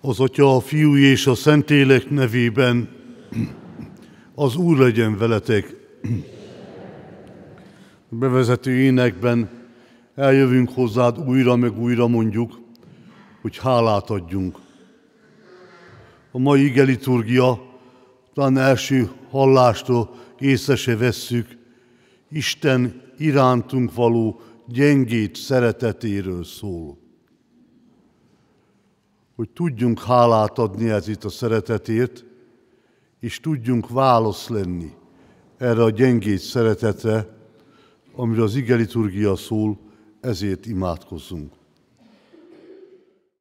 az Atya, a Fiú és a Szentélek nevében az Úr legyen veletek. Bevezető énekben eljövünk hozzád újra, meg újra mondjuk, hogy hálát adjunk. A mai ige liturgia, talán első hallástól észre se vesszük, Isten irántunk való gyengét szeretetéről szól hogy tudjunk hálát adni ezért a szeretetért, és tudjunk válasz lenni erre a gyengét szeretetre, amiről az ige liturgia szól, ezért imádkozzunk.